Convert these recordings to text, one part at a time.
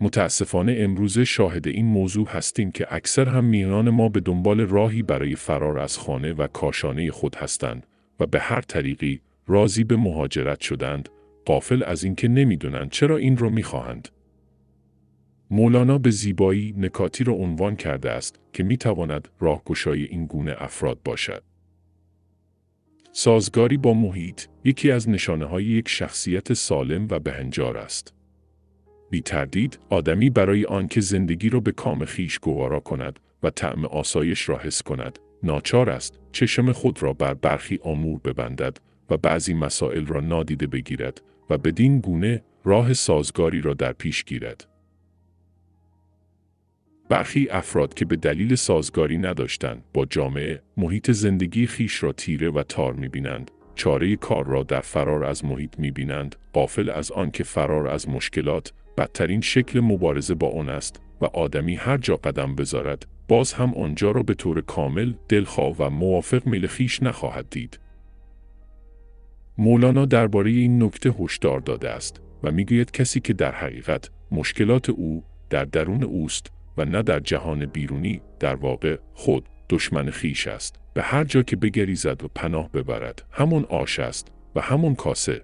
متاسفانه امروزه شاهد این موضوع هستیم که اکثر هم میران ما به دنبال راهی برای فرار از خانه و کاشانه خود هستند و به هر طریقی راضی به مهاجرت شدند قافل از اینکه نمیدونند چرا این را میخواهند مولانا به زیبایی نکاتی را عنوان کرده است که میتواند راهگشای این گونه افراد باشد سازگاری با محیط یکی از نشانه های یک شخصیت سالم و بهنجار است بی تردید آدمی برای آنکه زندگی را به کام خیش گوارا کند و طعم آسایش را حس کند ناچار است چشم خود را بر برخی آمور ببندد و بعضی مسائل را نادیده بگیرد و بدین گونه راه سازگاری را در پیش گیرد برخی افراد که به دلیل سازگاری نداشتند با جامعه محیط زندگی خیش را تیره و تار می‌بینند، چاره کار را در فرار از محیط می‌بینند، قافل از آنکه فرار از مشکلات بدترین شکل مبارزه با آن است و آدمی هر جا قدم بذارد باز هم آنجا را به طور کامل دلخواه و موافق میل خیش نخواهد دید مولانا درباره این نکته هشدار داده است و میگوید کسی که در حقیقت مشکلات او در درون اوست و نه در جهان بیرونی در واقع خود دشمن خیش است به هر جا که بگریزد و پناه ببرد همون آش است و همون کاسه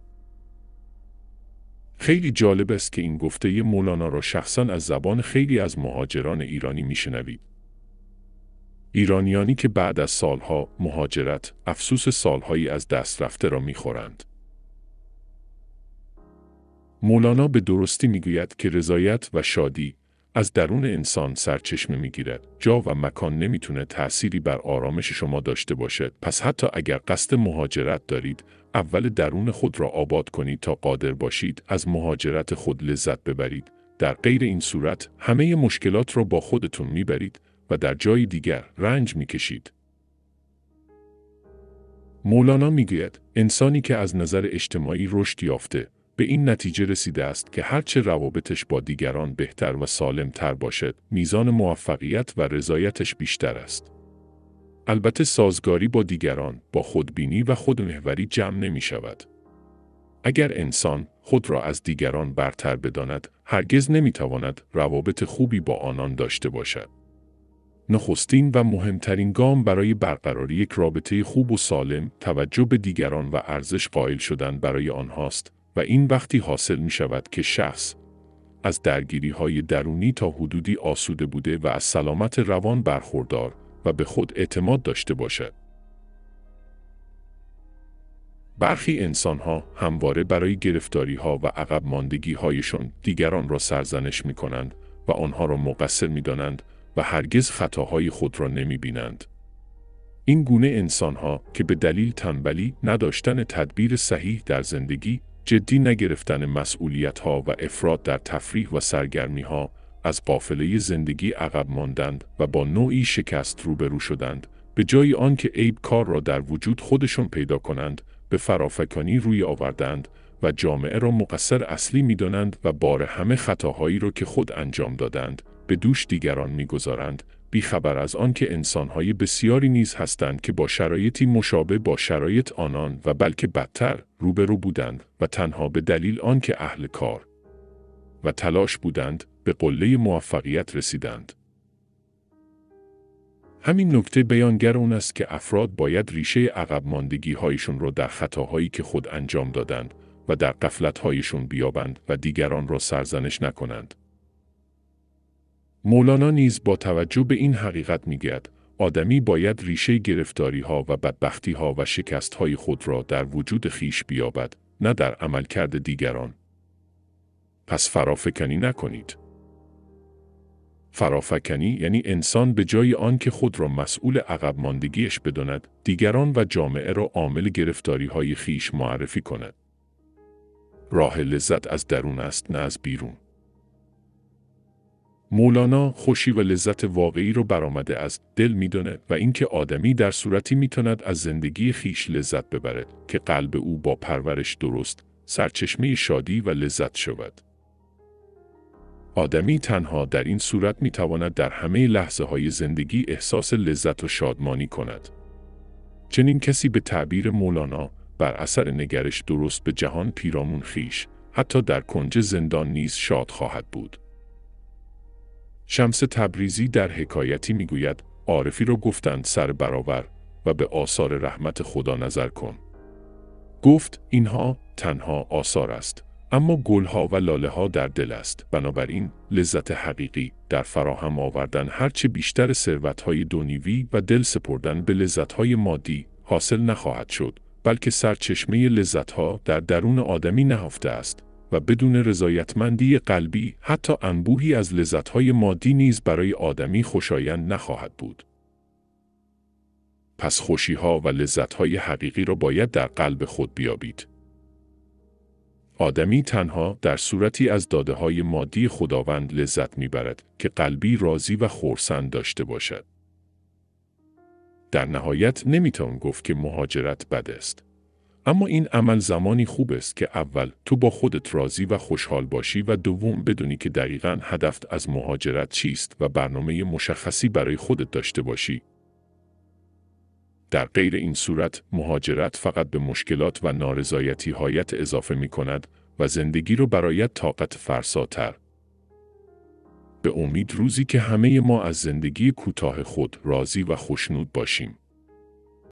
خیلی جالب است که این گفته مولانا را شخصا از زبان خیلی از مهاجران ایرانی میشنوید. ایرانیانی که بعد از سالها مهاجرت افسوس سالهایی از دست رفته را میخورند. مولانا به درستی میگوید که رضایت و شادی از درون انسان سرچشمه میگیرد جا و مکان نمیتونه تأثیری بر آرامش شما داشته باشد پس حتی اگر قصد مهاجرت دارید اول درون خود را آباد کنید تا قادر باشید از مهاجرت خود لذت ببرید در غیر این صورت همه مشکلات را با خودتون میبرید و در جای دیگر رنج میکشید مولانا میگوید انسانی که از نظر اجتماعی رشد یافته به این نتیجه رسیده است که هرچه روابطش با دیگران بهتر و سالم تر باشد، میزان موفقیت و رضایتش بیشتر است. البته سازگاری با دیگران با خودبینی و خودمهوری جمع نمی شود. اگر انسان خود را از دیگران برتر بداند، هرگز تواند روابط خوبی با آنان داشته باشد. نخستین و مهمترین گام برای برقراری یک رابطه خوب و سالم توجه به دیگران و ارزش قائل شدن برای آنهاست و این وقتی حاصل می شود که شخص از درگیری های درونی تا حدودی آسوده بوده و از سلامت روان برخوردار و به خود اعتماد داشته باشد. برخی انسان ها همواره برای گرفتاری ها و عقب ماندگی هایشون دیگران را سرزنش می کنند و آنها را مقصر می دانند و هرگز خطاهای خود را نمی بینند. این گونه انسان ها که به دلیل تنبلی نداشتن تدبیر صحیح در زندگی جدی نگرفتن مسئولیت ها و افراد در تفریح و سرگرمی ها از قافله زندگی عقب ماندند و با نوعی شکست روبرو شدند به جای آنکه عیب کار را در وجود خودشان پیدا کنند به فرافکانی روی آوردند و جامعه را مقصر اصلی می دانند و بار همه خطاهایی را که خود انجام دادند به دوش دیگران میگذارند بیخبر از آنکه انسانهای بسیاری نیز هستند که با شرایطی مشابه با شرایط آنان و بلکه بدتر روبرو بودند و تنها به دلیل آنکه اهل کار و تلاش بودند به قله موفقیت رسیدند. همین نکته بیانگر اون است که افراد باید ریشه عقب ماندگی هایشون را در خطاهایی که خود انجام دادند و در قفلت هایشون بیابند و دیگران را سرزنش نکنند. مولانا نیز با توجه به این حقیقت میگوید آدمی باید ریشه گرفتاری ها و بدبختی ها و شکست های خود را در وجود خیش بیابد نه در عملکرد دیگران پس فرافکنی نکنید فرافکنی یعنی انسان به جای آن که خود را مسئول عقب ماندگیش بداند دیگران و جامعه را عامل گرفتاری های خیش معرفی کند راه لذت از درون است نه از بیرون مولانا خوشی و لذت واقعی رو برآمده از دل میدونه و اینکه آدمی در صورتی میتوند از زندگی خیش لذت ببرد که قلب او با پرورش درست سرچشمه شادی و لذت شود. آدمی تنها در این صورت میتواند در همه لحظه های زندگی احساس لذت و شادمانی کند. چنین کسی به تعبیر مولانا بر اثر نگرش درست به جهان پیرامون خیش حتی در کنج زندان نیز شاد خواهد بود. شمس تبریزی در حکایتی میگوید عارفی را گفتند سر برابر و به آثار رحمت خدا نظر کن. گفت اینها تنها آثار است اما گلها و لاله ها در دل است بنابراین لذت حقیقی در فراهم آوردن هرچه بیشتر های دنیوی و دل سپردن به لذت های مادی حاصل نخواهد شد بلکه سرچشمه لذت ها در درون آدمی نهفته است و بدون رضایتمندی قلبی حتی انبوهی از لذتهای مادی نیز برای آدمی خوشایند نخواهد بود. پس خوشیها و لذتهای حقیقی را باید در قلب خود بیابید. آدمی تنها در صورتی از داده های مادی خداوند لذت میبرد که قلبی راضی و خورسند داشته باشد. در نهایت نمیتوان گفت که مهاجرت بد است. اما این عمل زمانی خوب است که اول تو با خودت راضی و خوشحال باشی و دوم بدونی که دقیقا هدفت از مهاجرت چیست و برنامه مشخصی برای خودت داشته باشی. در غیر این صورت مهاجرت فقط به مشکلات و نارضایتی هایت اضافه می کند و زندگی رو برایت طاقت فرساتر. به امید روزی که همه ما از زندگی کوتاه خود راضی و خوشنود باشیم.